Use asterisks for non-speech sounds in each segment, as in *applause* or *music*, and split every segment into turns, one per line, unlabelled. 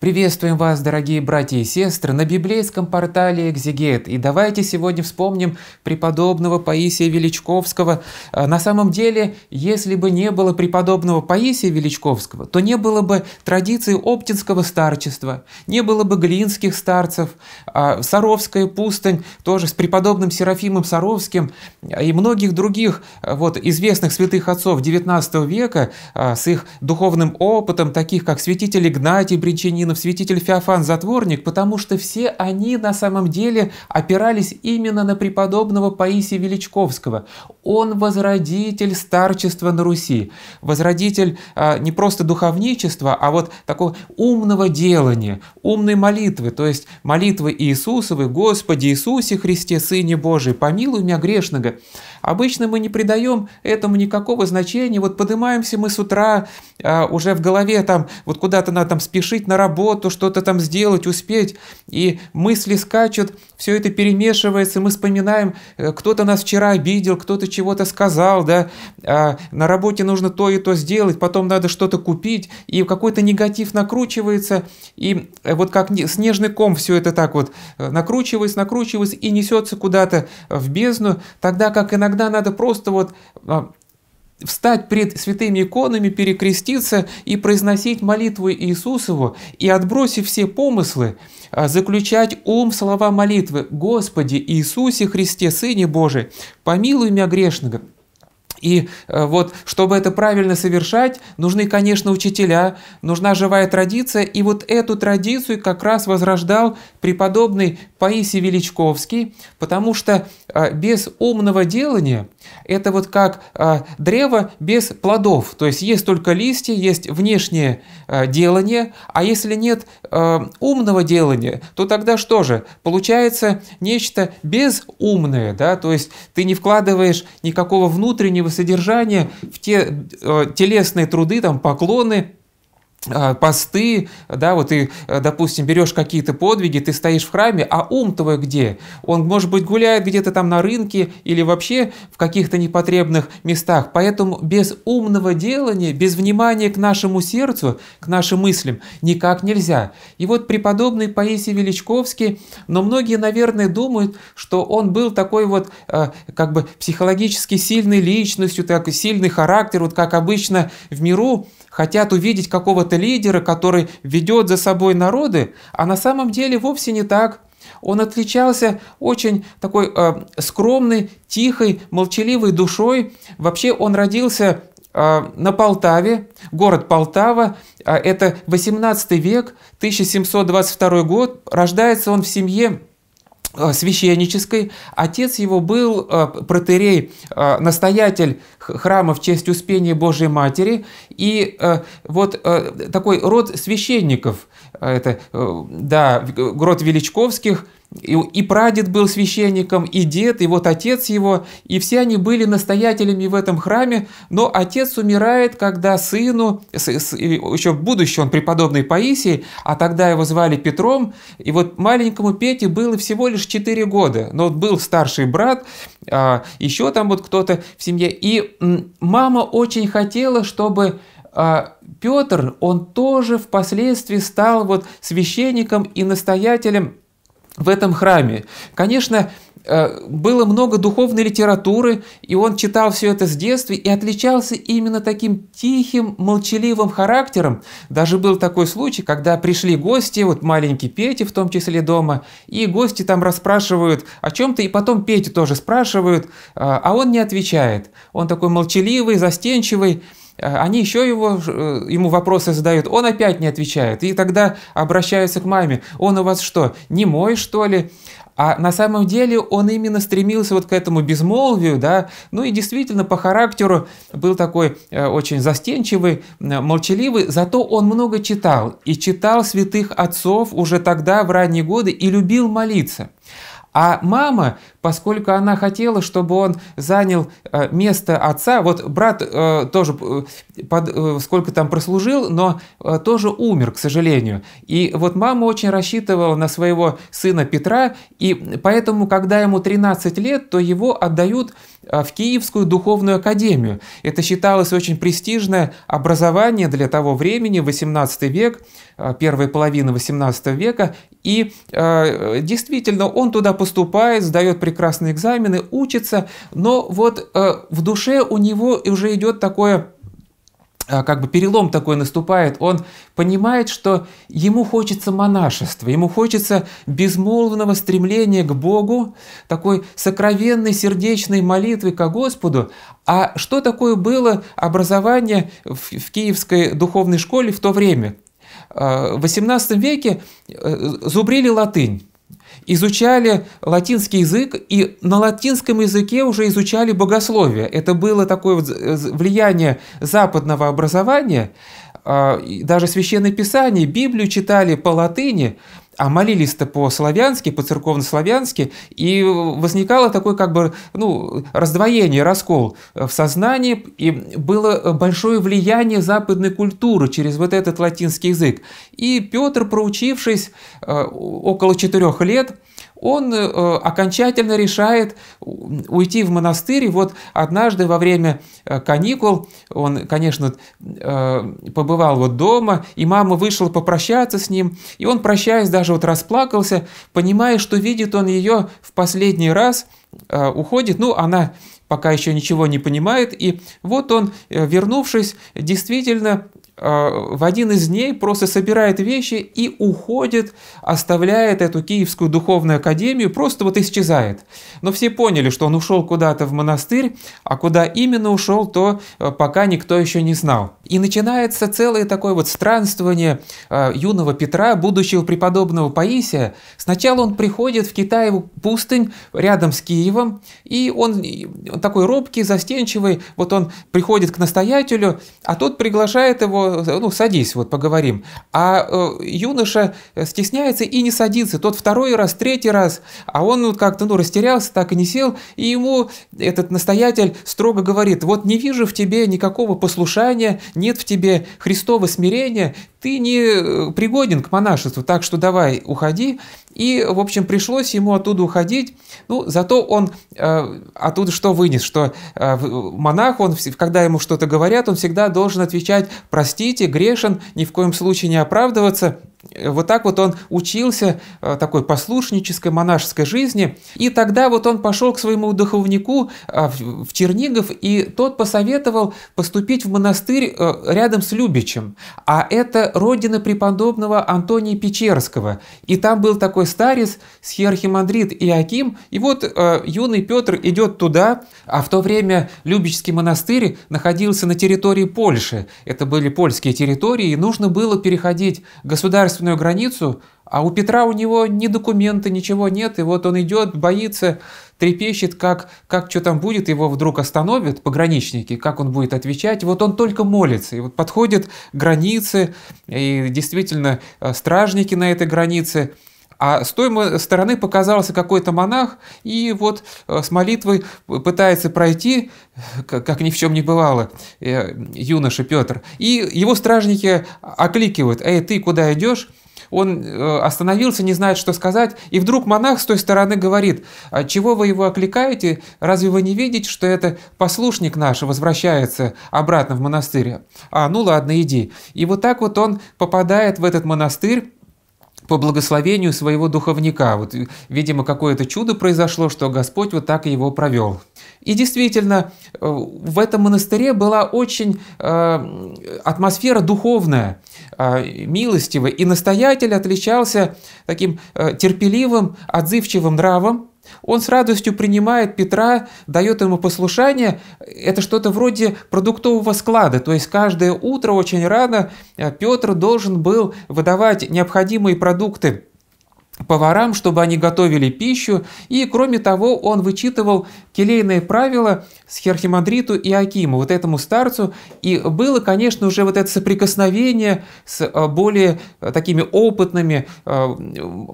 Приветствуем вас, дорогие братья и сестры, на библейском портале «Экзегет». И давайте сегодня вспомним преподобного Паисия Величковского. А, на самом деле, если бы не было преподобного Паисия Величковского, то не было бы традиции оптинского старчества, не было бы глинских старцев, а Саровская пустынь, тоже с преподобным Серафимом Саровским и многих других а, вот, известных святых отцов XIX века с их духовным опытом, таких как святитель Игнатий Бринчанин, Константинов святитель Феофан Затворник, потому что все они на самом деле опирались именно на преподобного Паисия Величковского. Он возродитель старчества на Руси, возродитель а, не просто духовничества, а вот такого умного делания, умной молитвы, то есть молитвы Иисусовой, Господи Иисусе Христе, Сыне Божий, помилуй меня грешного. Обычно мы не придаем этому никакого значения. Вот поднимаемся мы с утра, а, уже в голове там, вот куда-то надо там спешить на работу, что-то там сделать, успеть. И мысли скачут, все это перемешивается, мы вспоминаем, э, кто-то нас вчера обидел, кто-то чего-то сказал, да, а, на работе нужно то и то сделать, потом надо что-то купить, и какой-то негатив накручивается, и э, вот как снежный ком все это так вот э, накручивается, накручивается и несется куда-то в бездну, тогда как иногда иногда надо просто вот а, встать пред святыми иконами, перекреститься и произносить молитву Иисусову, и, отбросив все помыслы, а, заключать ум слова молитвы «Господи Иисусе Христе, Сыне Божий, помилуй меня грешного». И а, вот, чтобы это правильно совершать, нужны, конечно, учителя, нужна живая традиция, и вот эту традицию как раз возрождал преподобный Паисий Величковский, потому что а, без умного делания это вот как а, древо без плодов, то есть есть только листья, есть внешнее а, делание, а если нет умного делания, то тогда что же? Получается нечто безумное, да, то есть ты не вкладываешь никакого внутреннего содержания в те телесные труды, там, поклоны, Э, посты, да, вот ты, э, допустим, берешь какие-то подвиги, ты стоишь в храме, а ум твой где? Он, может быть, гуляет где-то там на рынке или вообще в каких-то непотребных местах. Поэтому без умного делания, без внимания к нашему сердцу, к нашим мыслям никак нельзя. И вот преподобный Паисий Величковский, но многие, наверное, думают, что он был такой вот э, как бы психологически сильной личностью, так сильный характер, вот как обычно в миру хотят увидеть какого-то какого-то лидера, который ведет за собой народы, а на самом деле вовсе не так. Он отличался очень такой э, скромной, тихой, молчаливой душой. Вообще он родился э, на Полтаве, город Полтава, э, это 18 век, 1722 год, рождается он в семье Э, священнической. Отец его был э, протерей, э, настоятель храма в честь Успения Божьей Матери. И вот такой род священников, это, да, род Величковских – и, и прадед был священником, и дед, и вот отец его, и все они были настоятелями в этом храме, но отец умирает, когда сыну, с, с, еще будущий он преподобный Паисий, а тогда его звали Петром, и вот маленькому Пете было всего лишь 4 года, но вот был старший брат, а, еще там вот кто-то в семье, и мама очень хотела, чтобы а, Петр, он тоже впоследствии стал вот священником и настоятелем в этом храме. Конечно, э, было много духовной литературы, и он читал все это с детства и отличался именно таким тихим, молчаливым характером. Даже был такой случай, когда пришли гости, вот маленький Петя в том числе дома, и гости там расспрашивают о чем-то, и потом Петю тоже спрашивают, э, а он не отвечает. Он такой молчаливый, застенчивый. Э, они еще его, э, ему вопросы задают, он опять не отвечает, и тогда обращаются к маме, он у вас что, не мой что ли? А на самом деле он именно стремился вот к этому безмолвию, да, ну и действительно по характеру был такой э, очень застенчивый, молчаливый, зато он много читал, и читал святых отцов уже тогда, в ранние годы, и любил молиться. А мама поскольку она хотела, чтобы он занял э, место отца. Вот брат э, тоже э, под, сколько там прослужил, но тоже умер, к сожалению. И вот мама очень рассчитывала на своего сына Петра, и поэтому, когда ему 13 лет, то его отдают в Киевскую духовную академию. Это считалось очень престижное образование для того времени, 18 век, первая половина 18 века. И действительно, он туда поступает, сдает прекрасные экзамены, учится, но вот э, в душе у него уже идет такое э, как бы перелом такой наступает, он понимает, что ему хочется монашества, ему хочется безмолвного стремления к Богу, такой сокровенной сердечной молитвы ко Господу. А что такое было образование в, в Киевской духовной школе в то время? Э, в XVIII веке зубрили латынь изучали латинский язык и на латинском языке уже изучали богословие. Это было такое влияние западного образования. А, даже священное писание, Библию читали по латыни, а молились-то по-славянски, по-церковно-славянски, и возникало такое как бы ну, раздвоение, раскол в сознании, и было большое влияние западной культуры через вот этот латинский язык. И Петр, проучившись э, около четырех лет, он э, окончательно решает уйти в монастырь. И вот однажды во время э, каникул он, конечно, э, побывал вот дома, и мама вышла попрощаться с ним, и он, прощаясь, даже вот расплакался, понимая, что видит он ее в последний раз, уходит. Ну, она пока еще ничего не понимает, и вот он, вернувшись, действительно Э, в один из дней просто собирает вещи и уходит, оставляет эту Киевскую духовную академию, просто вот исчезает. Но все поняли, что он ушел куда-то в монастырь, а куда именно ушел, то э, пока никто еще не знал. И начинается целое такое вот странствование э, юного Петра, будущего преподобного Паисия. Сначала он приходит в Китаеву пустынь рядом с Киевом, и он, он такой робкий, застенчивый, вот он приходит к настоятелю, а тот приглашает его, ну, садись, вот поговорим. А э, юноша стесняется и не садится. Тот второй раз, третий раз, а он как-то, ну, растерялся, так и не сел, и ему этот настоятель строго говорит, вот не вижу в тебе никакого послушания, нет в тебе Христова смирения, ты не э, пригоден к монашеству, так что давай, уходи. И, в общем, пришлось ему оттуда уходить. Ну, зато он э, оттуда что вынес, что э, монах, он, когда ему что-то говорят, он всегда должен отвечать «простите, грешен, ни в коем случае не оправдываться». Вот так вот он учился э, такой послушнической монашеской жизни, и тогда вот он пошел к своему духовнику э, в Чернигов, и тот посоветовал поступить в монастырь э, рядом с Любичем, а это родина преподобного Антония Печерского, и там был такой старец с Херхимандрит Иаким, и вот юный Петр идет туда, а в то время Любичский монастырь находился на территории Польши, это были польские территории, и нужно было переходить государственные государственную границу, а у Петра у него ни документы, ничего нет, и вот он идет, боится, трепещет, как, как что там будет, его вдруг остановят пограничники, как он будет отвечать. Вот он только молится, и вот подходят границы, и действительно э, стражники на этой границе – а с той стороны показался какой-то монах, и вот э, с молитвой пытается пройти, как ни в чем не бывало, э, юноша Петр. И его стражники окликивают, «Эй, ты куда идешь?» Он э, остановился, не знает, что сказать, и вдруг монах с той стороны говорит, «А чего вы его окликаете? Разве вы не видите, что это послушник наш возвращается обратно в монастырь?» «А, ну ладно, иди». И вот так вот он попадает в этот монастырь, по благословению своего духовника. Вот, видимо, какое-то чудо произошло, что Господь вот так его провел. И действительно, э, в этом монастыре была очень э, атмосфера духовная, э, милостивая, и настоятель отличался таким терпеливым, отзывчивым нравом, он с радостью принимает Петра, дает ему послушание. Это что-то вроде продуктового склада. То есть каждое утро очень рано э, Петр должен был выдавать необходимые продукты поварам, чтобы они готовили пищу, и, кроме того, он вычитывал келейные правила с Херхимандриту и Акиму, вот этому старцу, и было, конечно, уже вот это соприкосновение с э, более э, такими опытными, э,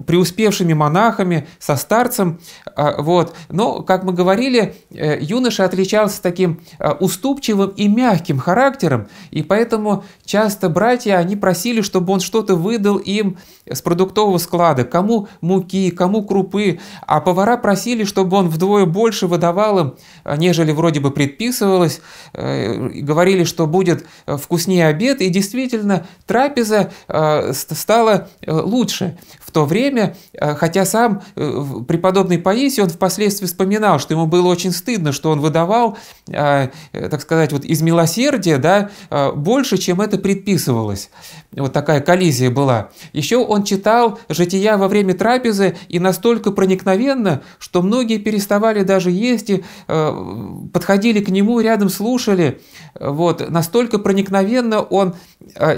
преуспевшими монахами, со старцем, вот. Но, как мы говорили, юноша отличался таким уступчивым и мягким характером, и поэтому часто братья, они просили, чтобы он что-то выдал им с продуктового склада, кому муки, кому крупы, а повара просили, чтобы он вдвое больше выдавал им, э, нежели вроде бы предписывалось, э, говорили, что будет э, вкуснее обед, и действительно трапеза стала лучше то время, э, хотя сам э, преподобный Паисий, он впоследствии вспоминал, что ему было очень стыдно, что он выдавал, э, так сказать, вот из милосердия, да, больше, чем это предписывалось. Вот такая коллизия была. Еще он читал «Жития во время трапезы» и настолько проникновенно, что многие переставали даже есть, и, подходили к нему, рядом слушали. Вот, настолько проникновенно он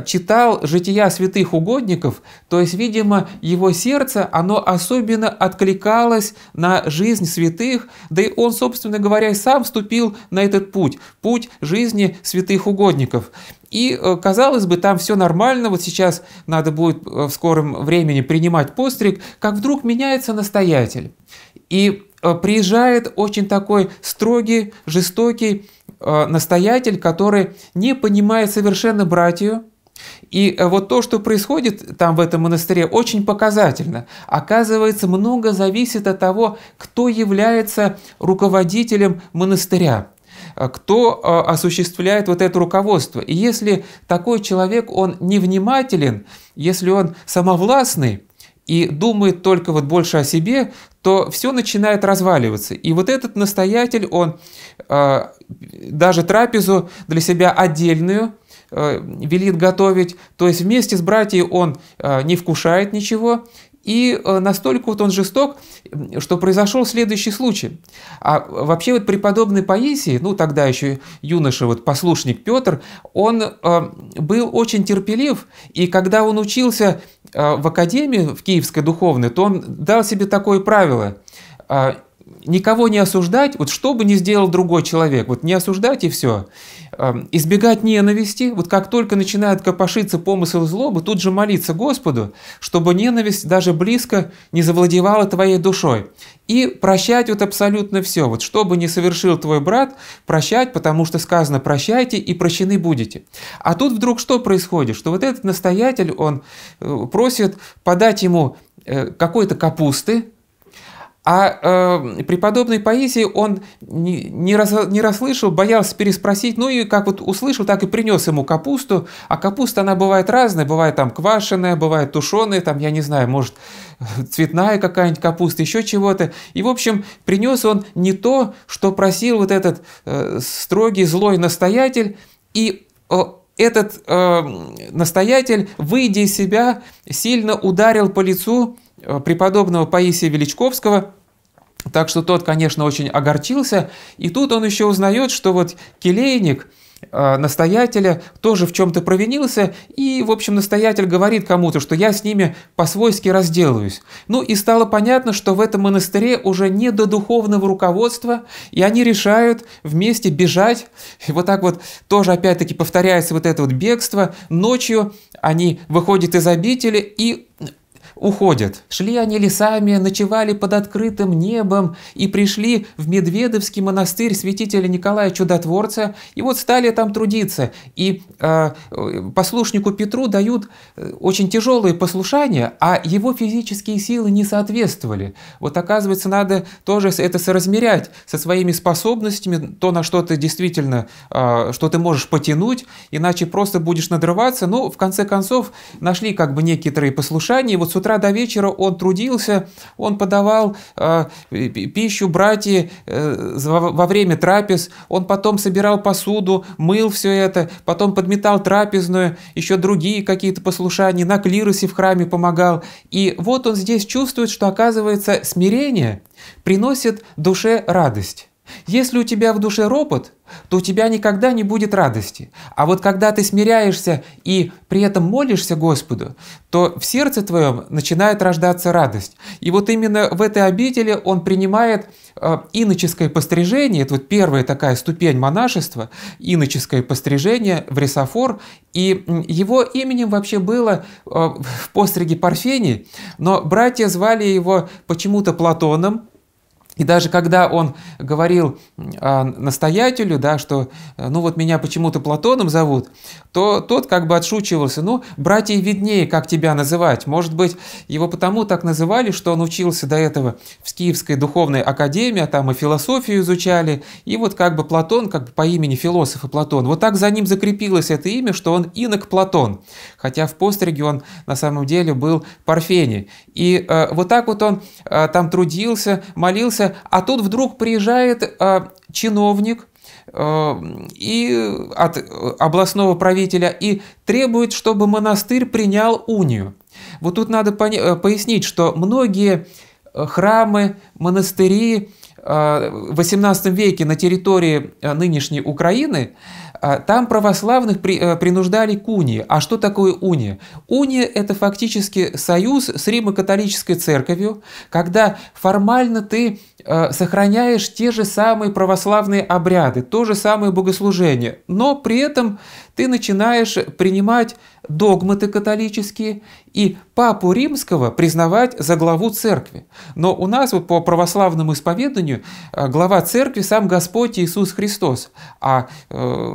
читал «Жития святых угодников», то есть, видимо, его его сердца, оно особенно откликалось на жизнь святых, да и он, собственно говоря, и сам вступил на этот путь, путь жизни святых угодников. И, э, казалось бы, там все нормально, вот сейчас надо будет э, в скором времени принимать постриг, как вдруг меняется настоятель. И э, приезжает очень такой строгий, жестокий настоятель, который не понимает совершенно братью, и э, вот то, что происходит там в этом монастыре, очень показательно. Оказывается, много зависит от того, кто является руководителем монастыря э, кто э, осуществляет вот это руководство. И если такой человек, он невнимателен, если он самовластный и думает только вот больше о себе, то все начинает разваливаться. И вот этот настоятель, он даже трапезу для себя отдельную – Э, велит готовить. То есть вместе с братьями он э, не вкушает ничего, и э, настолько вот он жесток, что произошел следующий случай. А вообще вот преподобный Паисий, ну тогда еще юноша, вот послушник Петр, он э, был очень терпелив, и когда он учился э, в академии, в Киевской духовной, то он дал себе такое правило – никого не осуждать, вот что бы ни сделал другой человек, вот не осуждать и все. Эм, избегать ненависти, вот как только начинает копошиться помысл злобы, тут же молиться Господу, чтобы ненависть даже близко не завладевала твоей душой. И прощать вот абсолютно все, вот что бы ни совершил твой брат, прощать, потому что сказано прощайте и прощены будете. А тут вдруг что происходит, что вот этот настоятель, он э, просит подать ему э, какой-то капусты, а э, преподобный поэзии он не, не, раз, не расслышал, боялся переспросить, ну и как вот услышал, так и принес ему капусту. А капуста, она бывает разная, бывает там квашеная, бывает тушеная, там, я не знаю, может, *laughs* цветная какая-нибудь капуста, еще чего-то. И, в общем, принес он не то, что просил вот этот э, строгий злой настоятель, и э, этот э, настоятель, выйдя из себя, сильно ударил по лицу э, преподобного Паисия Величковского – так что тот, конечно, очень огорчился. И тут он еще узнает, что вот келейник а, настоятеля тоже в чем-то провинился, и, в общем, настоятель говорит кому-то, что я с ними по-свойски разделаюсь. Ну и стало понятно, что в этом монастыре уже не до духовного руководства, и они решают вместе бежать. И вот так вот тоже опять-таки повторяется вот это вот бегство. Ночью они выходят из обители и уходят. Шли они лесами, ночевали под открытым небом и пришли в Медведовский монастырь святителя Николая Чудотворца, и вот стали там трудиться. И э, послушнику Петру дают э, очень тяжелые послушания, а его физические силы не соответствовали. Вот оказывается, надо тоже это соразмерять со своими способностями, то, на что ты действительно, э, что ты можешь потянуть, иначе просто будешь надрываться. Но ну, в конце концов нашли как бы некоторые послушания, и вот с утра утра до вечера он трудился, он подавал э, пищу братьям э, во время трапез, он потом собирал посуду, мыл все это, потом подметал трапезную, еще другие какие-то послушания, на клиросе в храме помогал. И вот он здесь чувствует, что оказывается смирение приносит душе радость. Если у тебя в душе ропот, то у тебя никогда не будет радости. А вот когда ты смиряешься и при этом молишься Господу, то в сердце твоем начинает рождаться радость. И вот именно в этой обители он принимает э, иноческое пострижение, это вот первая такая ступень монашества, иноческое пострижение в Ресофор, и его именем вообще было э, в постриге Парфений, но братья звали его почему-то Платоном, и даже когда он говорил а, настоятелю, да, что э, ну вот меня почему-то Платоном зовут, то тот как бы отшучивался, ну, братья виднее, как тебя называть. Может быть, его потому так называли, что он учился до этого в Киевской духовной академии, а там и философию изучали, и вот как бы Платон, как бы по имени философа Платон, вот так за ним закрепилось это имя, что он инок Платон, хотя в постриге он на самом деле был Парфене. И э, вот так вот он э, там трудился, молился, а тут вдруг приезжает а, чиновник а, и от областного правителя и требует, чтобы монастырь принял унию. Вот тут надо э, пояснить, что многие храмы, монастыри в XVIII веке на территории нынешней Украины там православных при, принуждали к унии. А что такое уния? Уния – это фактически союз с Римо-католической церковью, когда формально ты Э, сохраняешь те же самые православные обряды, то же самое богослужение, но при этом ты начинаешь принимать догматы католические и Папу Римского признавать за главу церкви. Но у нас вот по православному исповеданию э, глава церкви сам Господь Иисус Христос, а э,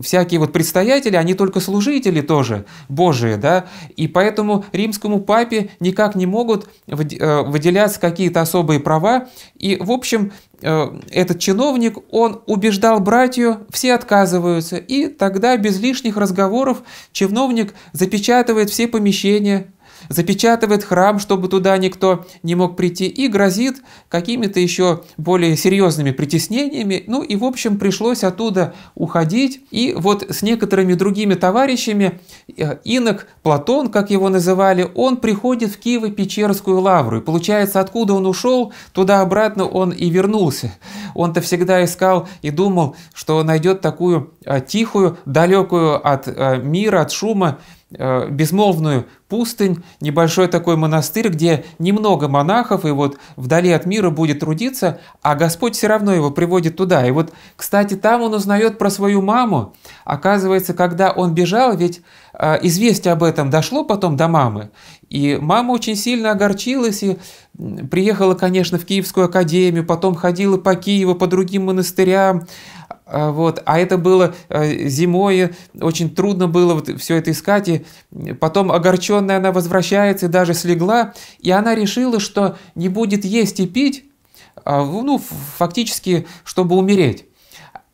всякие вот предстоятели, они только служители тоже Божие, да, и поэтому римскому папе никак не могут э, выделяться какие-то особые права, и, в общем, э, этот чиновник, он убеждал братью, все отказываются, и тогда без лишних разговоров чиновник запечатывает все помещения, запечатывает храм, чтобы туда никто не мог прийти, и грозит какими-то еще более серьезными притеснениями. Ну и, в общем, пришлось оттуда уходить. И вот с некоторыми другими товарищами, э, инок Платон, как его называли, он приходит в Киево-Печерскую лавру. И получается, откуда он ушел, туда-обратно он и вернулся. Он-то всегда искал и думал, что найдет такую э, тихую, далекую от э, мира, от шума, Э, безмолвную пустынь, небольшой такой монастырь, где немного монахов, и вот вдали от мира будет трудиться, а Господь все равно его приводит туда. И вот, кстати, там он узнает про свою маму. Оказывается, когда он бежал, ведь э, известие об этом дошло потом до мамы, и мама очень сильно огорчилась и приехала, конечно, в Киевскую академию, потом ходила по Киеву, по другим монастырям, а, вот. А это было э, зимой, э, очень трудно было вот все это искать. И потом огорченная она возвращается и даже слегла. И она решила, что не будет есть и пить, а, ну, фактически, чтобы умереть.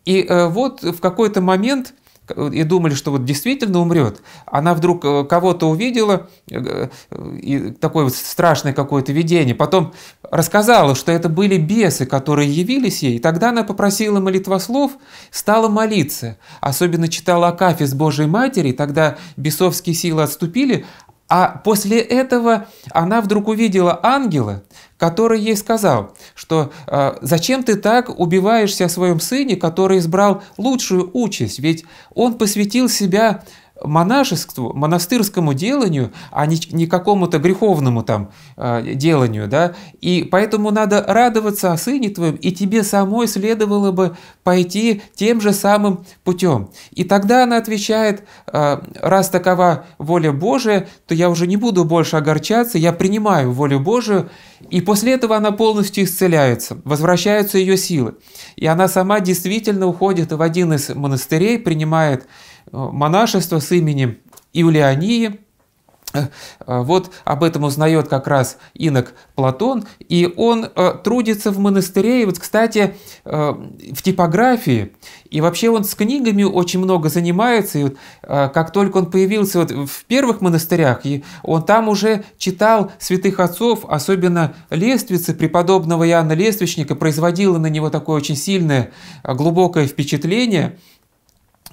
И э, вот в какой-то момент – и думали, что вот действительно умрет, она вдруг э, кого-то увидела, э, э, и такое вот страшное какое-то видение, потом рассказала, что это были бесы, которые явились ей, и тогда она попросила молитвослов, стала молиться, особенно читала Акафис Божьей Матери, тогда бесовские силы отступили, а после этого она вдруг увидела ангела, который ей сказал, что «А, «Зачем ты так убиваешься о своем сыне, который избрал лучшую участь? Ведь он посвятил себя монашеству, монастырскому деланию, а не, не какому-то греховному там э, деланию, да, и поэтому надо радоваться о сыне твоем, и тебе самой следовало бы пойти тем же самым путем. И тогда она отвечает, э, раз такова воля Божия, то я уже не буду больше огорчаться, я принимаю волю Божию, и после этого она полностью исцеляется, возвращаются ее силы. И она сама действительно уходит в один из монастырей, принимает Э, монашество с именем Иулиании. Э, э, вот об этом узнает как раз инок Платон, и он трудится в монастыре, и вот, кстати, в типографии, и вообще он с книгами очень много занимается, и вот как только он появился вот в первых монастырях, и он там уже читал святых отцов, особенно Лествицы, преподобного Иоанна Лествичника, производило на него такое очень сильное, глубокое впечатление,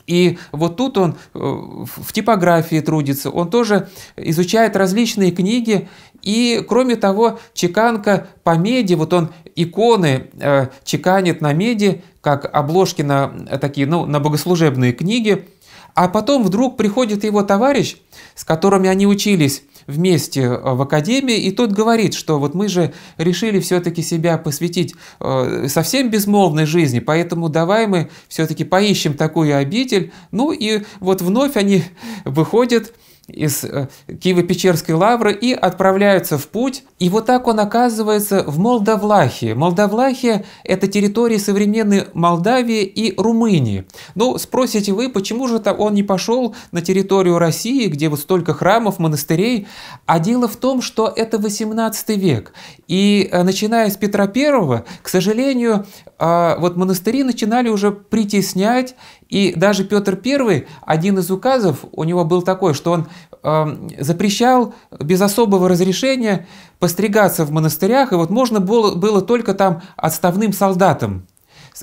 и вот тут он э, в типографии трудится, он тоже изучает различные книги, и кроме того, чеканка по меди, вот он иконы э, чеканит на меди, как обложки на э, такие, ну, на богослужебные книги, а потом вдруг приходит его товарищ, с которыми они учились, вместе э, в академии, и тот говорит, что вот мы же решили все-таки себя посвятить э, совсем безмолвной жизни, поэтому давай мы все-таки поищем такую обитель. Ну и вот вновь они выходят из э, Киево-Печерской лавры и отправляются в путь. И вот так он оказывается в Молдавлахе. Молдавлахе – это территории современной Молдавии и Румынии. Ну, спросите вы, почему же то он не пошел на территорию России, где вот столько храмов, монастырей? А дело в том, что это 18 век. И э, начиная с Петра I, к сожалению, а, вот монастыри начинали уже притеснять и даже Петр I, один из указов у него был такой, что он э, запрещал без особого разрешения постригаться в монастырях, и вот можно было, было только там отставным солдатам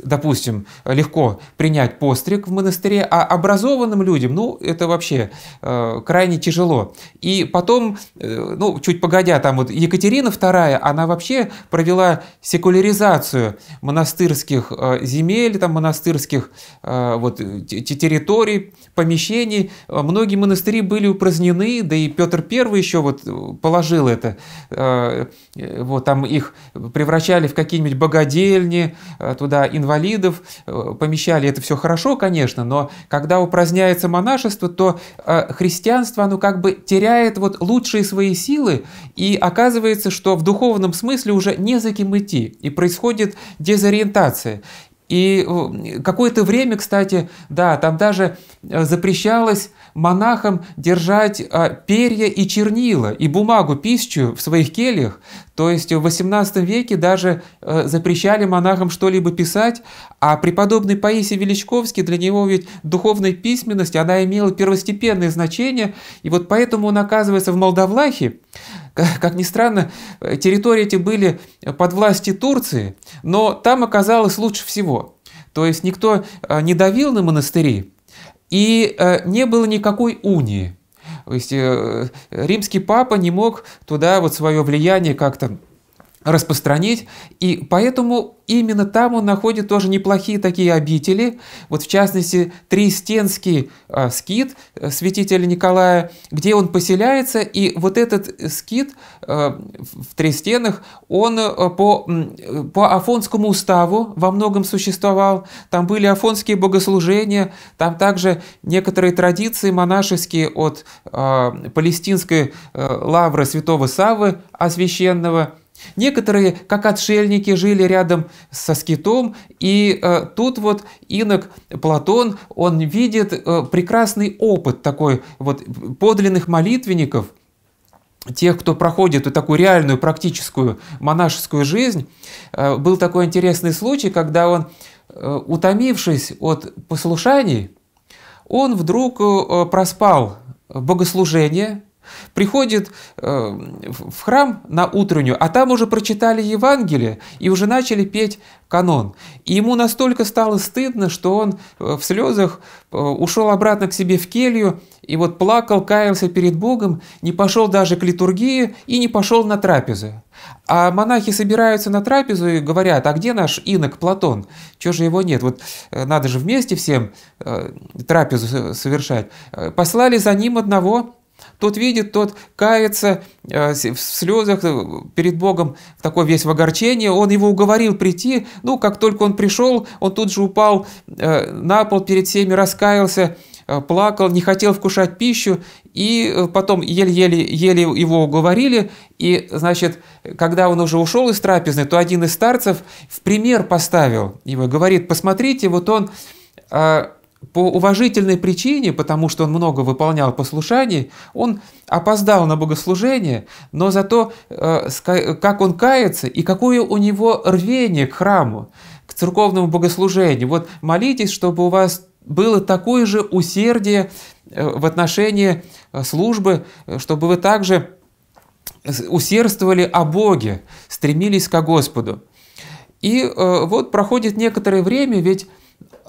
допустим, легко принять постриг в монастыре, а образованным людям, ну, это вообще э, крайне тяжело. И потом, э, ну, чуть погодя, там вот Екатерина II, она вообще провела секуляризацию монастырских э, земель, там, монастырских э, вот, территорий, помещений. Многие монастыри были упразднены, да и Петр I еще вот положил это. Э, э, вот там их превращали в какие-нибудь богадельни, э, туда и инвалидов, э, помещали это все хорошо, конечно, но когда упраздняется монашество, то э, христианство, оно как бы теряет вот лучшие свои силы, и оказывается, что в духовном смысле уже не за кем идти, и происходит дезориентация. И э, какое-то время, кстати, да, там даже запрещалось монахам держать а, перья и чернила, и бумагу, пищу в своих кельях. То есть в XVIII веке даже э, запрещали монахам что-либо писать, а преподобный Паисий Величковский, для него ведь духовная письменность, она имела первостепенное значение, и вот поэтому он оказывается в Молдовлахе, как ни странно, территории эти были под власти Турции, но там оказалось лучше всего. То есть никто э, не давил на монастыри, и э, не было никакой унии. То есть э, римский папа не мог туда вот свое влияние как-то распространить, и поэтому именно там он находит тоже неплохие такие обители, вот в частности Тристенский э, скит э, святителя Николая, где он поселяется, и вот этот скит э, в Тристенах, он э, по, э, по Афонскому уставу во многом существовал, там были афонские богослужения, там также некоторые традиции монашеские от э, палестинской э, лавры святого Савы, освященного, Некоторые, как отшельники, жили рядом со скитом, и э, тут вот инок Платон, он видит э, прекрасный опыт такой вот подлинных молитвенников, тех, кто проходит вот такую реальную практическую монашескую жизнь. Э, был такой интересный случай, когда он, э, утомившись от послушаний, он вдруг э, проспал богослужение – Приходит э, в храм на утреннюю, а там уже прочитали Евангелие и уже начали петь канон. И ему настолько стало стыдно, что он э, в слезах э, ушел обратно к себе в келью и вот плакал, каялся перед Богом, не пошел даже к литургии и не пошел на трапезы. А монахи собираются на трапезу и говорят, а где наш инок Платон? Чего же его нет? Вот надо же вместе всем трапезу совершать. Послали за ним одного тот видит, тот кается э, в слезах э, перед Богом, такой весь в огорчении. Он его уговорил прийти. Ну, как только он пришел, он тут же упал э, на пол перед всеми, раскаялся, плакал, не хотел вкушать пищу. И потом еле-еле его уговорили. И, значит, когда он уже ушел из трапезной, то один из старцев в пример поставил его. Говорит, посмотрите, вот он по уважительной причине, потому что он много выполнял послушаний, он опоздал на богослужение, но зато э, как он кается и какое у него рвение к храму, к церковному богослужению. Вот молитесь, чтобы у вас было такое же усердие э, в отношении э, службы, чтобы вы также усердствовали о Боге, стремились ко Господу. И вот проходит некоторое время, ведь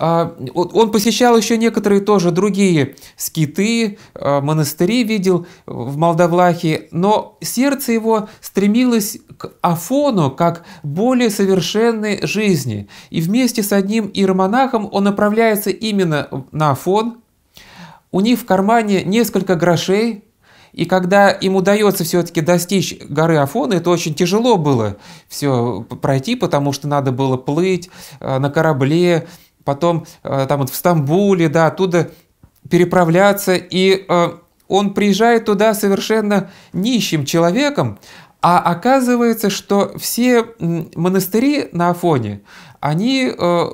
а, он посещал еще некоторые тоже другие скиты, а, монастыри видел в Молдовлахе, но сердце его стремилось к Афону как более совершенной жизни. И вместе с одним иеромонахом он направляется именно на Афон. У них в кармане несколько грошей, и когда им удается все-таки достичь горы Афона, это очень тяжело было все пройти, потому что надо было плыть а, на корабле, потом э, там вот в Стамбуле, да, оттуда переправляться. И э, он приезжает туда совершенно нищим человеком, а оказывается, что все монастыри на Афоне, они э,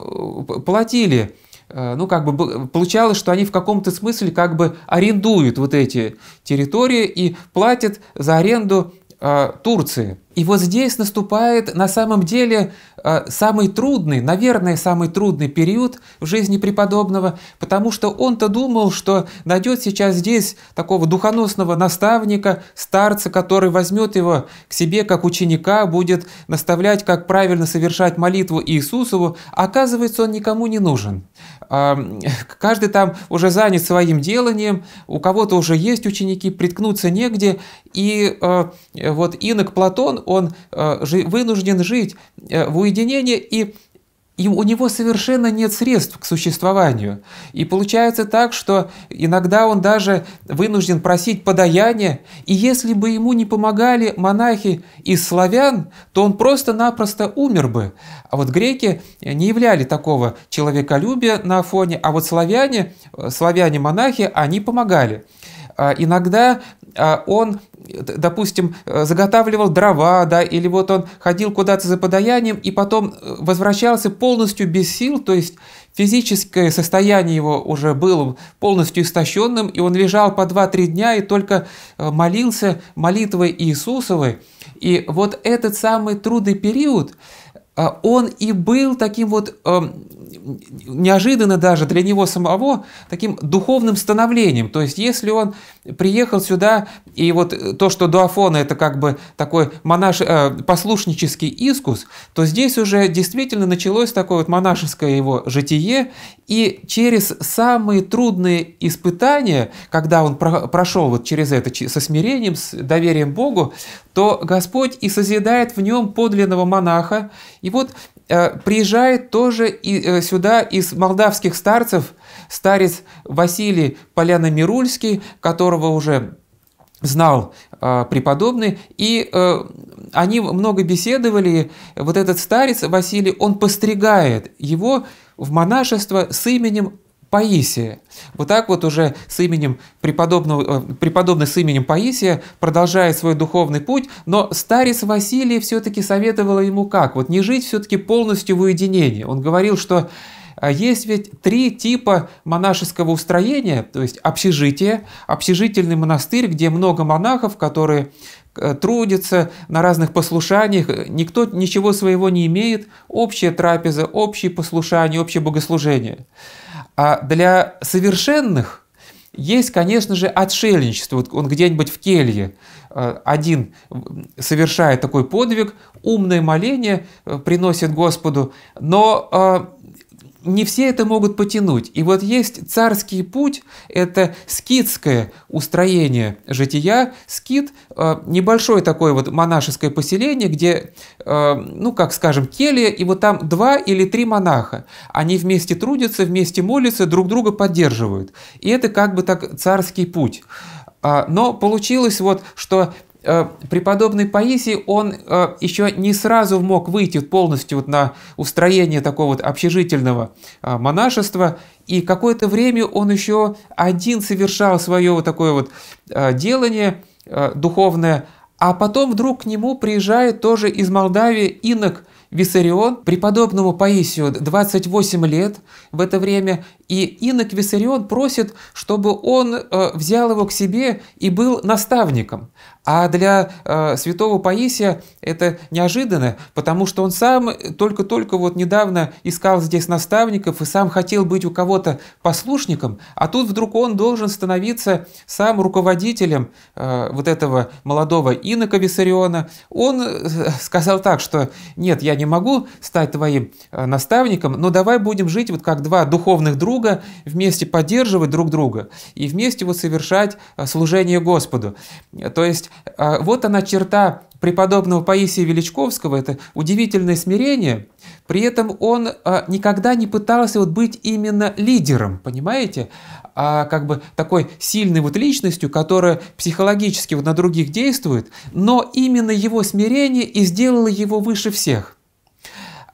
платили ну, как бы получалось, что они в каком-то смысле как бы арендуют вот эти территории и платят за аренду э, Турции. И вот здесь наступает на самом деле э, самый трудный, наверное, самый трудный период в жизни преподобного, потому что он-то думал, что найдет сейчас здесь такого духоносного наставника, старца, который возьмет его к себе как ученика, будет наставлять, как правильно совершать молитву Иисусову. Оказывается, он никому не нужен. А, каждый там уже занят своим деланием, у кого-то уже есть ученики, приткнуться негде. И э, вот инок Платон, он э, вынужден жить э, в уединении и у него совершенно нет средств к существованию. И получается так, что иногда он даже вынужден просить подаяния, и если бы ему не помогали монахи из славян, то он просто-напросто умер бы. А вот греки не являли такого человеколюбия на фоне, а вот славяне, э, славяне-монахи, они помогали а иногда а он, допустим, заготавливал дрова, да, или вот он ходил куда-то за подаянием и потом э, возвращался полностью без сил, то есть физическое состояние его уже было полностью истощенным, и он лежал по 2-3 дня и только э, молился молитвой Иисусовой. И вот этот самый трудный период – а он и был таким вот эм, неожиданно даже для него самого таким духовным становлением. То есть, если он приехал сюда, и вот то, что дуафона – это как бы такой монаш... Э, послушнический искус, то здесь уже действительно началось такое вот монашеское его житие, и через самые трудные испытания, когда он прошел вот через это со смирением, с доверием Богу, то Господь и созидает в нем подлинного монаха, и вот э, приезжает тоже и, э, сюда из молдавских старцев старец Василий Поляно-Мирульский, которого уже знал э, преподобный, и э, они много беседовали. Вот этот старец Василий, он постригает его в монашество с именем Паисия. Вот так вот уже с именем преподобного, э, преподобный с именем Паисия продолжает свой духовный путь, но старец Василий все-таки советовал ему как? Вот не жить все-таки полностью в уединении. Он говорил, что а, есть ведь три типа монашеского устроения, то есть общежитие, общежительный монастырь, где много монахов, которые э, трудятся на разных послушаниях, никто ничего своего не имеет, общая трапеза, общие послушания, общее богослужение – а для совершенных есть, конечно же, отшельничество. Вот он где-нибудь в келье э, один совершает такой подвиг, умное моление э, приносит Господу, но э, не все это могут потянуть. И вот есть царский путь, это скитское устроение жития. Скит э, – небольшое такое вот монашеское поселение, где, э, ну, как скажем, келья, и вот там два или три монаха. Они вместе трудятся, вместе молятся, друг друга поддерживают. И это как бы так царский путь. А, но получилось вот, что Э, преподобный Паисий, он э, еще не сразу мог выйти полностью вот на устроение такого вот общежительного э, монашества, и какое-то время он еще один совершал свое вот такое вот делание духовное, а потом вдруг к нему приезжает тоже из Молдавии инок Виссарион, преподобному Паисию 28 лет в это время, и инок Виссарион просит, чтобы он э, взял его к себе и был наставником. А для э, святого Паисия это неожиданно, потому что он сам только-только вот недавно искал здесь наставников и сам хотел быть у кого-то послушником, а тут вдруг он должен становиться сам руководителем э, вот этого молодого инока Виссариона. Он э, сказал так, что «нет, я не могу стать твоим э, наставником, но давай будем жить вот как два духовных друга, вместе поддерживать друг друга и вместе вот совершать э, служение Господу». То есть а, вот она черта преподобного Паисия Величковского, это удивительное смирение, при этом он а, никогда не пытался вот быть именно лидером, понимаете, а как бы такой сильной вот личностью, которая психологически вот на других действует, но именно его смирение и сделало его выше всех.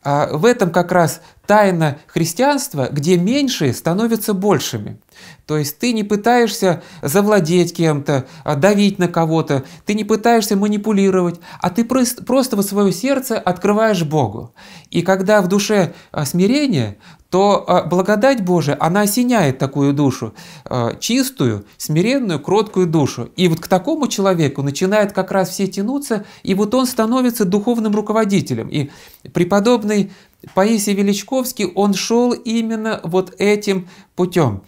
А, в этом как раз тайна христианства, где меньшие становятся большими – то есть ты не пытаешься завладеть кем-то, а давить на кого-то, ты не пытаешься манипулировать, а ты просто, просто вот свое сердце открываешь Богу. И когда в душе а, смирение, то а, благодать Божия, она осеняет такую душу, чистую, смиренную, кроткую душу. И вот к такому человеку начинает как раз все тянуться, и вот он становится духовным руководителем. И преподобный Паисий Величковский, он шел именно вот этим путем.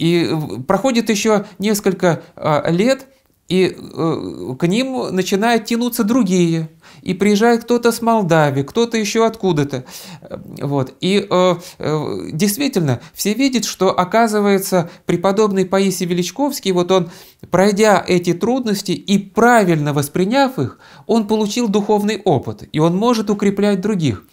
И э, проходит еще несколько а, лет, и э, к ним начинают тянуться другие. И приезжает кто-то с Молдавии, кто-то еще откуда-то. Вот. И э, действительно, все видят, что оказывается преподобный Паисий Величковский, вот он, пройдя эти трудности и правильно восприняв их, он получил духовный опыт, и он может укреплять других.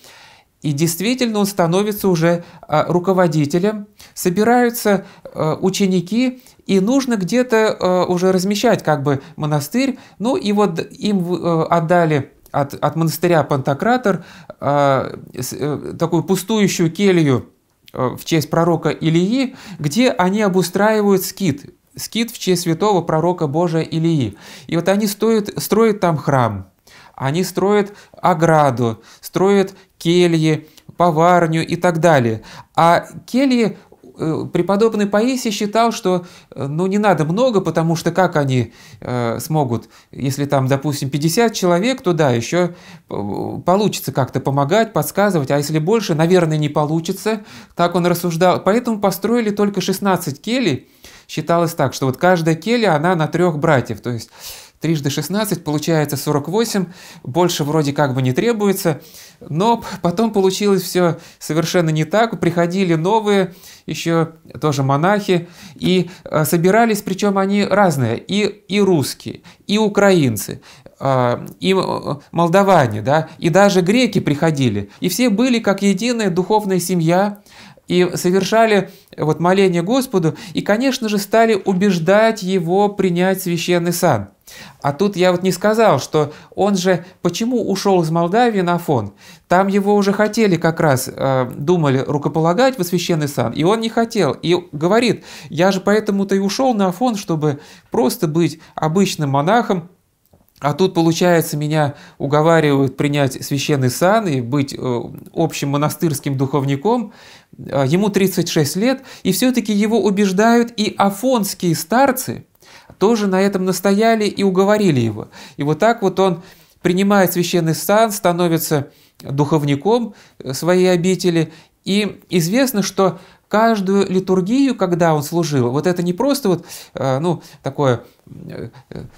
И действительно он становится уже а, руководителем, собираются а, ученики, и нужно где-то а, уже размещать как бы монастырь. Ну и вот им отдали от, от монастыря Пантократор э, такую пустующую келью в честь пророка Илии, где они обустраивают скит, скит в честь святого пророка Божия Илии. И вот они стоят, строят там храм – они строят ограду, строят кельи, поварню и так далее. А кельи э, преподобный Паисий считал, что э, ну не надо много, потому что как они э, смогут, если там, допустим, 50 человек, то да, еще э, получится как-то помогать, подсказывать, а если больше, наверное, не получится. Так он рассуждал. Поэтому построили только 16 келей. Считалось так, что вот каждая келья, она на трех братьев, то есть Трижды 16 получается 48, больше вроде как бы не требуется, но потом получилось все совершенно не так. Приходили новые, еще тоже монахи, и э, собирались, причем они разные, и, и русские, и украинцы, э, и э, молдаване, да, и даже греки приходили. И все были как единая духовная семья, и совершали вот моление Господу, и, конечно же, стали убеждать его принять священный сан – а тут я вот не сказал, что он же почему ушел из Молдавии на фон? Там его уже хотели как раз, э, думали рукополагать в священный сан, и он не хотел. И говорит, я же поэтому-то и ушел на фон, чтобы просто быть обычным монахом, а тут, получается, меня уговаривают принять священный сан и быть э, общим монастырским духовником. Э, ему 36 лет, и все-таки его убеждают и афонские старцы – тоже на этом настояли и уговорили его. И вот так вот он принимает священный сан, становится духовником э, своей обители. И известно, что каждую литургию, когда он служил, вот это не просто вот, э, ну, такое, э,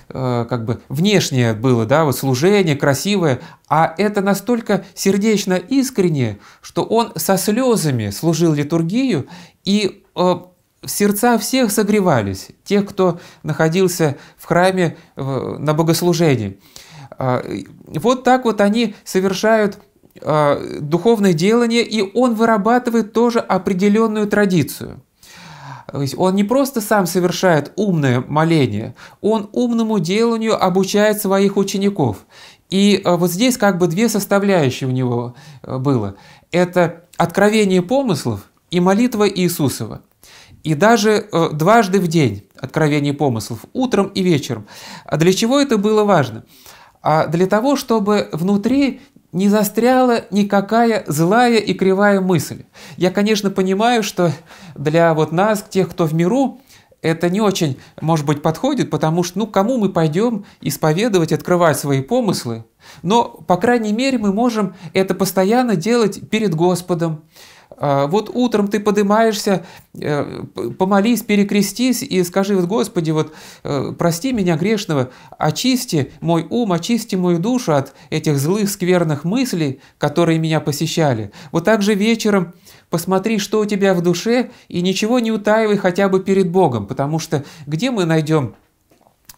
как бы, внешнее было, да, вот служение красивое, а это настолько сердечно искренне, что он со слезами служил литургию, и сердца всех согревались, тех, кто находился в храме на богослужении. А, вот так вот они совершают а, духовное делание, и он вырабатывает тоже определенную традицию. То есть он не просто сам совершает умное моление, он умному деланию обучает своих учеников. И а, вот здесь как бы две составляющие у него было. Это откровение помыслов и молитва Иисусова и даже э, дважды в день откровение помыслов, утром и вечером. А для чего это было важно? А для того, чтобы внутри не застряла никакая злая и кривая мысль. Я, конечно, понимаю, что для вот нас, тех, кто в миру, это не очень, может быть, подходит, потому что, ну, кому мы пойдем исповедовать, открывать свои помыслы, но, по крайней мере, мы можем это постоянно делать перед Господом. А, вот утром ты поднимаешься, э, помолись, перекрестись и скажи, вот, Господи, вот э, прости меня грешного, очисти мой ум, очисти мою душу от этих злых, скверных мыслей, которые меня посещали. Вот так же вечером посмотри, что у тебя в душе, и ничего не утаивай хотя бы перед Богом, потому что где мы найдем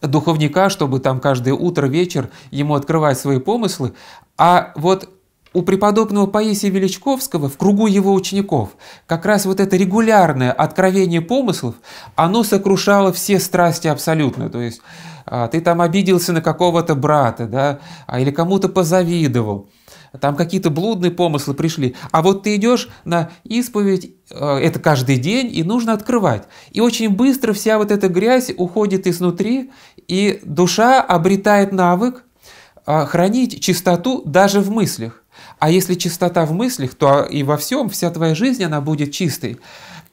духовника, чтобы там каждое утро, вечер ему открывать свои помыслы. А вот у преподобного Паисия Величковского в кругу его учеников как раз вот это регулярное откровение помыслов, оно сокрушало все страсти абсолютно. То есть а, ты там обиделся на какого-то брата, да, а, или кому-то позавидовал – там какие-то блудные помыслы пришли. А вот ты идешь на исповедь, э, это каждый день, и нужно открывать. И очень быстро вся вот эта грязь уходит изнутри, и душа обретает навык э, хранить чистоту даже в мыслях. А если чистота в мыслях, то и во всем вся твоя жизнь, она будет чистой.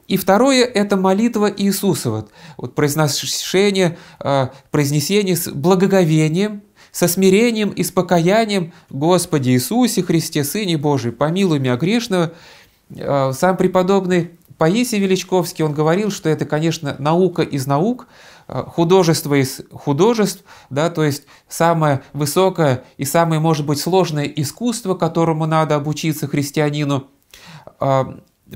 И второе – это молитва Иисусова, вот произношение, э, произнесение с благоговением – со смирением и с покаянием «Господи Иисусе Христе, Сыне Божий, помилуй меня грешного». Э, сам преподобный Паисий Величковский, он говорил, что это, конечно, наука из наук, э, художество из художеств, да, то есть самое высокое и самое, может быть, сложное искусство, которому надо обучиться христианину, э,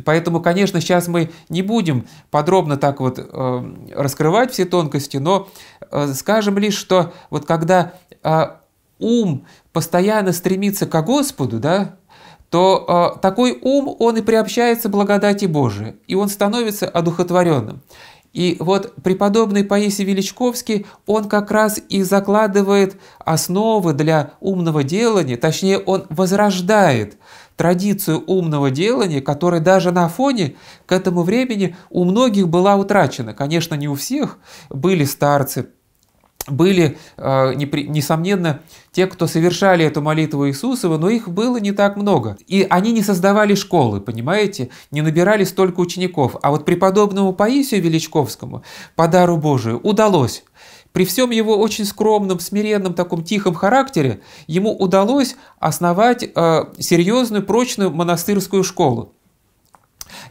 Поэтому, конечно, сейчас мы не будем подробно так вот э, раскрывать все тонкости, но э, скажем лишь, что вот когда э, ум постоянно стремится к Господу, да, то такой ум, он и приобщается благодати Божией, и он становится одухотворенным. И вот преподобный Паисий Величковский, он как раз и закладывает основы для умного делания, точнее, он возрождает традицию умного делания, которая даже на фоне к этому времени у многих была утрачена. Конечно, не у всех были старцы, были, э, несомненно, те, кто совершали эту молитву Иисусова, но их было не так много. И они не создавали школы, понимаете, не набирали столько учеников. А вот преподобному Паисию Величковскому, по дару Божию, удалось при всем его очень скромном, смиренном, таком тихом характере ему удалось основать э, серьезную, прочную монастырскую школу.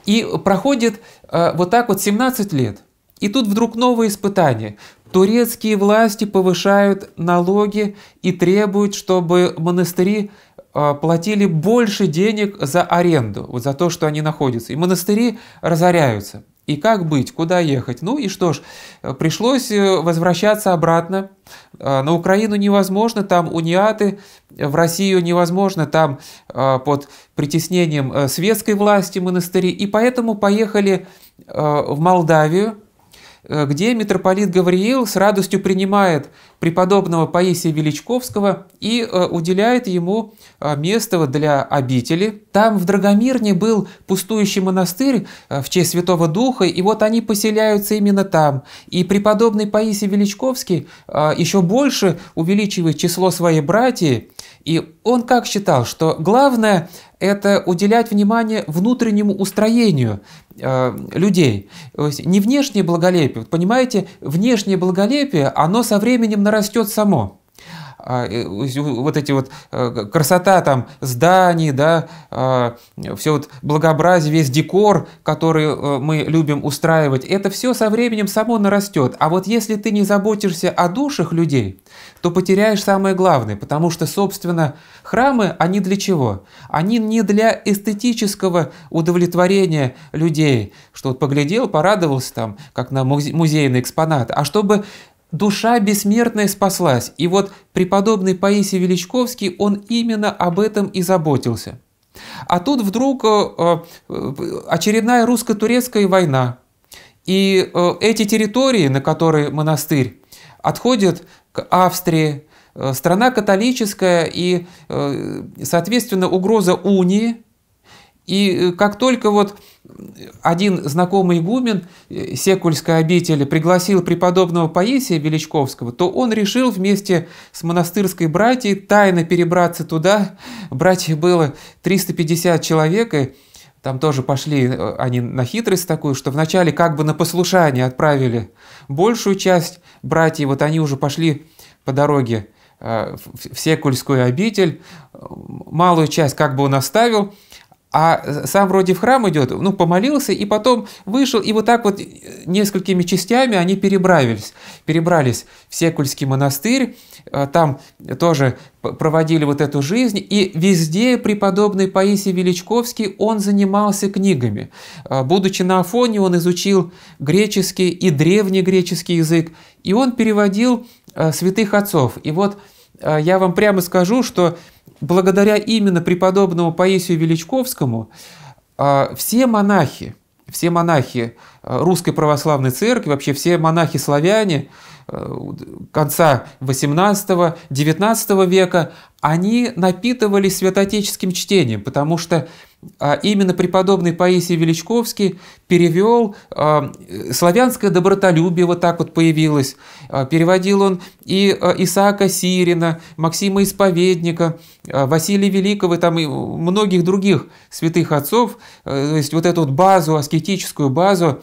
И проходит э, вот так вот 17 лет. И тут вдруг новое испытание. Турецкие власти повышают налоги и требуют, чтобы монастыри э, платили больше денег за аренду, вот за то, что они находятся. И монастыри разоряются. И как быть, куда ехать? Ну и что ж, э, пришлось э, возвращаться обратно. Э, на Украину невозможно, там униаты, в Россию невозможно, там под притеснением светской власти монастыри. И поэтому поехали в Молдавию, где митрополит Гавриил с радостью принимает преподобного Паисия Величковского и э, уделяет ему э, место для обители. Там в Драгомирне был пустующий монастырь э, в честь Святого Духа, и вот они поселяются именно там. И преподобный Паисий Величковский еще больше увеличивает число своих братьев, и он как считал, что главное – это уделять внимание внутреннему устроению людей, не внешнее благолепие. понимаете, внешнее благолепие, оно со временем нарастает растет само. А, вот эти вот э, красота там зданий, да, а, все вот благообразие, весь декор, который э, мы любим устраивать, это все со временем само нарастет. А вот если ты не заботишься о душах людей, то потеряешь самое главное, потому что, собственно, храмы, они для чего? Они не для эстетического удовлетворения людей, что вот поглядел, порадовался там, как на музейный экспонат, а чтобы Душа бессмертная спаслась, и вот преподобный Паисий Величковский, он именно об этом и заботился. А тут вдруг э, э, очередная русско-турецкая война, и э, эти территории, на которые монастырь, отходят к Австрии, страна католическая, и, соответственно, угроза унии и э, как только вот один знакомый игумен э, Секульской обители пригласил преподобного Паисия Величковского, то он решил вместе с монастырской братьей тайно перебраться туда. Братьев было 350 человек, и там тоже пошли э, они на хитрость такую, что вначале как бы на послушание отправили большую часть братьев, вот они уже пошли по дороге в Секульскую обитель, малую часть как бы он оставил – а сам вроде в храм идет, ну, помолился, и потом вышел, и вот так вот э, несколькими частями они перебрались, перебрались в Секульский монастырь, э, там тоже проводили вот эту жизнь, и везде преподобный Паисий Величковский, он занимался книгами. Э, будучи на Афоне, он изучил греческий и древнегреческий язык, и он переводил святых отцов. И вот я вам прямо скажу, что благодаря именно преподобному Паисию Величковскому а, все монахи, все монахи а, Русской Православной Церкви, вообще все монахи-славяне а, конца 18-19 века, они напитывались святоотеческим чтением, потому что а именно преподобный Паисий Величковский перевел а, «Славянское добротолюбие» вот так вот появилось. А, переводил он и Исаака Сирина, Максима Исповедника, Василия Великого, там и многих других святых отцов. То есть вот эту вот базу, аскетическую базу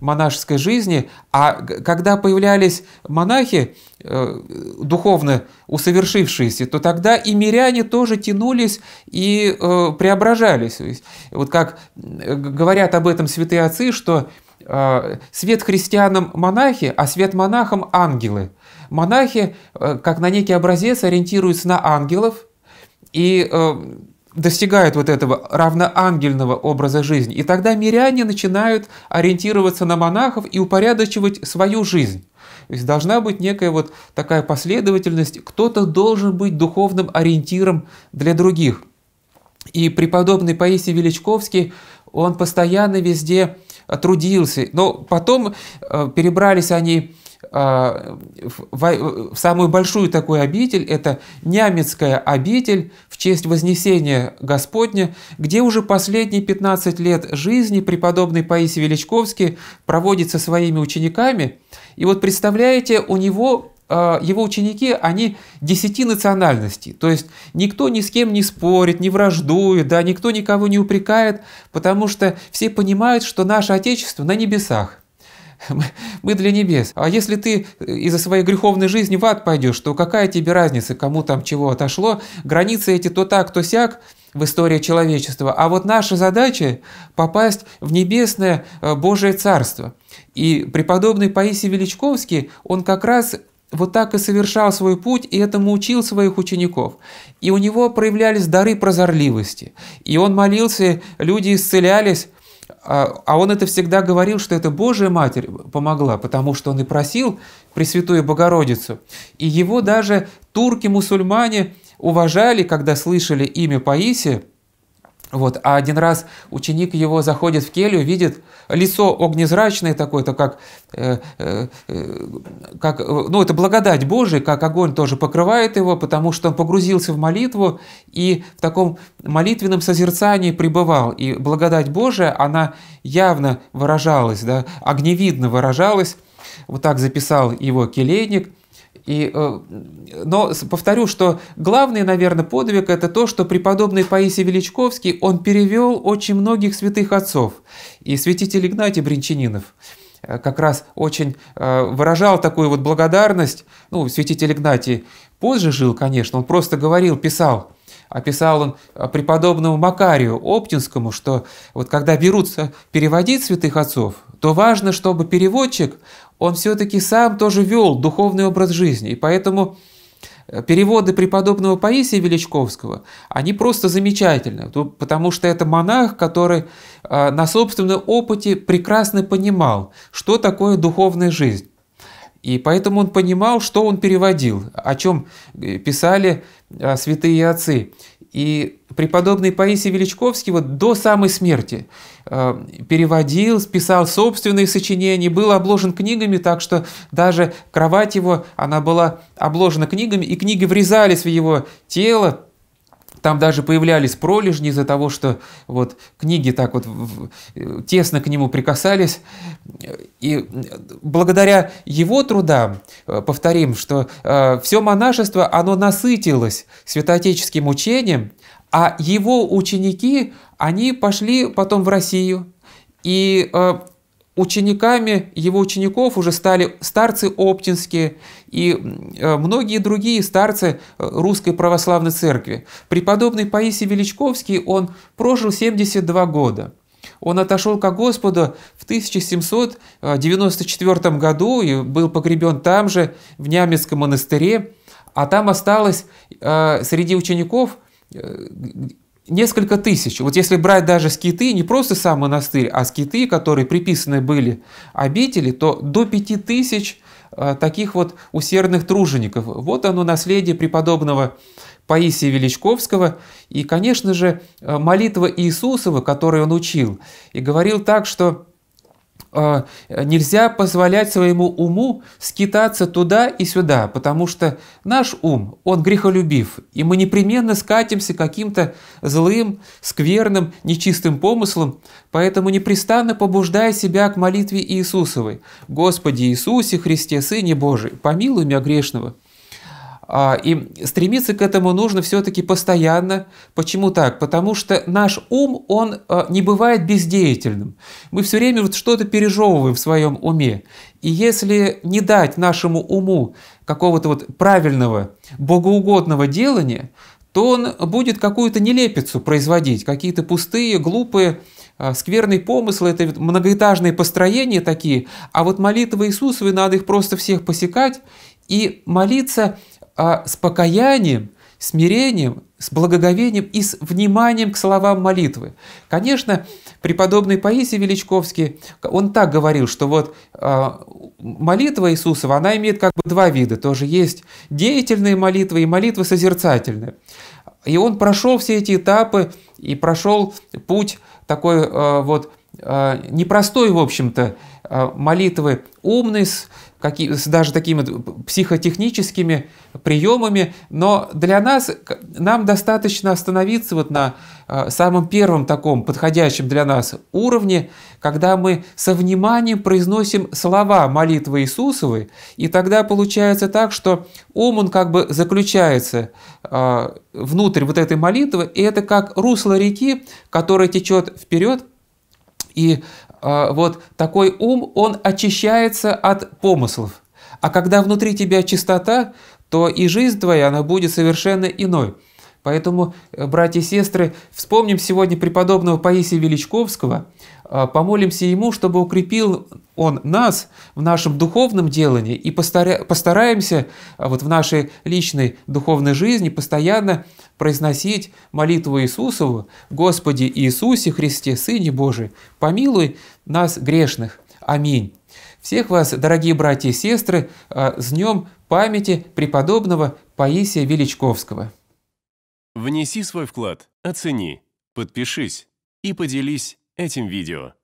монашеской жизни. А когда появлялись монахи, Э, духовно усовершившиеся, то тогда и миряне тоже тянулись и э, преображались. вот как э, говорят об этом святые отцы, что свет христианам монахи, а свет монахам ангелы. Монахи, как на некий образец, ориентируются на ангелов и достигают вот этого равноангельного образа жизни. И тогда миряне начинают ориентироваться на монахов и упорядочивать свою жизнь. То есть должна быть некая вот такая последовательность, кто-то должен быть духовным ориентиром для других. И преподобный Паисий Величковский, он постоянно везде а, трудился. Но потом а, перебрались они а, в, самую большую такую обитель, это Нямецкая обитель в честь Вознесения Господня, где уже последние 15 лет жизни преподобный Паисий Величковский проводит со своими учениками – и вот представляете, у него а, его ученики, они десяти национальностей. То есть никто ни с кем не спорит, не враждует, да, никто никого не упрекает, потому что все понимают, что наше Отечество на небесах. *laughs* Мы для небес. А если ты из-за своей греховной жизни в ад пойдешь, то какая тебе разница, кому там чего отошло? Границы эти то так, то сяк – в истории человечества. А вот наша задача – попасть в небесное э, Божие Царство. И преподобный Паисий Величковский, он как раз вот так и совершал свой путь и этому учил своих учеников. И у него проявлялись дары прозорливости. И он молился, люди исцелялись, а, а он это всегда говорил, что это Божья Матерь помогла, потому что он и просил Пресвятую Богородицу. И его даже турки-мусульмане уважали, когда слышали имя Паисия, вот, а один раз ученик его заходит в келью, видит лицо огнезрачное такое-то, как, э, э, э как, э, ну, это благодать Божия, как огонь тоже покрывает его, потому что он погрузился в молитву и в таком молитвенном созерцании пребывал. И благодать Божия, она явно выражалась, да, огневидно выражалась. Вот так записал его келейник – и, э, но повторю, что главный, наверное, подвиг – это то, что преподобный Паисий Величковский, он перевел очень многих святых отцов и святитель Игнатий Бринчанинов э, как раз очень э, выражал такую вот благодарность. Ну, святитель Игнатий позже жил, конечно, он просто говорил, писал. Описал а он преподобному Макарию Оптинскому, что вот когда берутся переводить святых отцов, то важно, чтобы переводчик, он все-таки сам тоже вел духовный образ жизни, и поэтому э, переводы преподобного Паисия Величковского, они просто замечательны, потому что это монах, который э, на собственном опыте прекрасно понимал, что такое духовная жизнь. И поэтому он понимал, что он переводил, о чем э, писали святые отцы. И преподобный Паисий Величковский вот до самой смерти э, переводил, писал собственные сочинения, был обложен книгами, так что даже кровать его, она была обложена книгами, и книги врезались в его тело, там даже появлялись пролежни из-за того, что вот книги так вот тесно к нему прикасались. И благодаря его трудам, э, повторим, что э, все монашество, оно насытилось святоотеческим учением, а его ученики, они пошли потом в Россию. И э, учениками его учеников уже стали старцы оптинские, и э, многие другие старцы э, Русской Православной Церкви. Преподобный Паисий Величковский, он прожил 72 года. Он отошел ко Господу в 1794 э, году и был погребен там же, в Нямецком монастыре, а там осталось среди учеников несколько тысяч. Вот если брать даже скиты, не просто сам монастырь, а скиты, которые приписаны были обители, то до пяти тысяч – а, таких вот усердных тружеников. Вот оно наследие преподобного Паисия Величковского. И, конечно же, а, молитва Иисусова, которую он учил, и говорил так, что а, нельзя позволять своему уму скитаться туда и сюда, потому что наш ум, он грехолюбив, и мы непременно скатимся каким-то злым, скверным, нечистым помыслом, поэтому непрестанно побуждай себя к молитве Иисусовой. «Господи Иисусе, Христе, Сыне Божий, помилуй меня грешного». А, и стремиться к этому нужно все-таки постоянно. Почему так? Потому что наш ум, он э, не бывает бездеятельным. Мы все время вот что-то пережевываем в своем уме. И если не дать нашему уму какого-то вот правильного, богоугодного делания, то он будет какую-то нелепицу производить, какие-то пустые, глупые, э, скверные помыслы, это многоэтажные построения такие, а вот молитвы Иисусовой надо их просто всех посекать и молиться – а с покаянием, смирением, с благоговением и с вниманием к словам молитвы. Конечно, преподобный Паисий Величковский, он так говорил, что вот а, молитва Иисусова, она имеет как бы два вида. Тоже есть деятельные молитвы и молитвы созерцательные. И он прошел все эти этапы и прошел путь такой а, вот а, непростой, в общем-то, молитвы умный какие, даже такими психотехническими приемами, но для нас, нам достаточно остановиться вот на а, самом первом таком подходящем для нас уровне, когда мы со вниманием произносим слова молитвы Иисусовой, и тогда получается так, что ум, он как бы заключается а, внутрь вот этой молитвы, и это как русло реки, которое течет вперед, и а, вот такой ум, он очищается от помыслов. А когда внутри тебя чистота, то и жизнь твоя, она будет совершенно иной. Поэтому, э, братья и сестры, вспомним сегодня преподобного Паисия Величковского. А, помолимся Ему, чтобы укрепил Он нас в нашем духовном делании и постараемся а, вот в нашей личной духовной жизни постоянно произносить молитву Иисусову «Господи Иисусе Христе, Сыне Божий, помилуй нас грешных. Аминь». Всех вас, дорогие братья и сестры, а, с Днем памяти преподобного Паисия Величковского. Внеси свой вклад, оцени, подпишись и поделись этим видео.